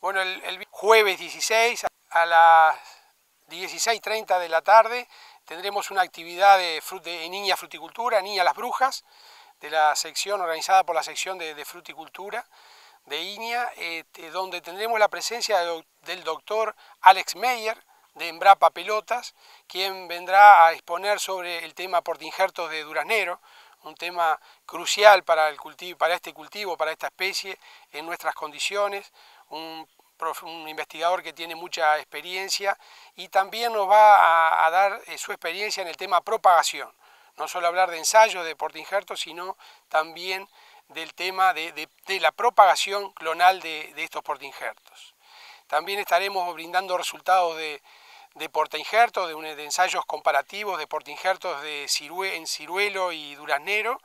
Bueno, el, jueves 16 a las 16.30 de la tarde tendremos una actividad de, Niña Fruticultura, Niña Las Brujas, de la sección organizada por la sección de, Fruticultura de Iña, este, donde tendremos la presencia del doctor Alex Meyer, de Embrapa Pelotas, quien vendrá a exponer sobre el tema injertos de duraznero, un tema crucial para, el para este cultivo, para esta especie, en nuestras condiciones, un, investigador que tiene mucha experiencia y también nos va a, dar eh, su experiencia en el tema propagación. No solo hablar de ensayos de portingertos, sino también del tema de, la propagación clonal de, estos portingertos. También estaremos brindando resultados de, de de, ensayos comparativos de portainjertos de en ciruelo y duraznero,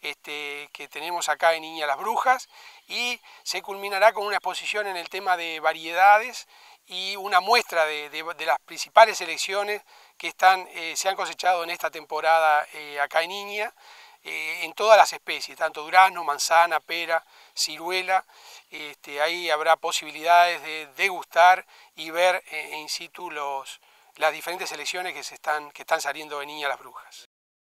este, que tenemos acá en Niña las Brujas y se culminará con una exposición en el tema de variedades y una muestra de, las principales selecciones que están, eh, se han cosechado en esta temporada eh, acá en Niña eh, en todas las especies, tanto durazno, manzana, pera, ciruela. Este, ahí habrá posibilidades de degustar y ver en situ los, las diferentes selecciones que, se están, que están saliendo de Niña las Brujas.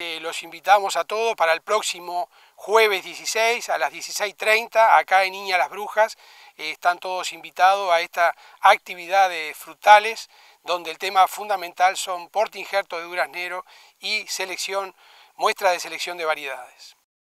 Eh, los invitamos a todos para el próximo jueves 16 a las 16.30 acá en Niña Las Brujas. Eh, están todos invitados a esta actividad de frutales donde el tema fundamental son porte injerto de duraznero y selección, muestra de selección de variedades.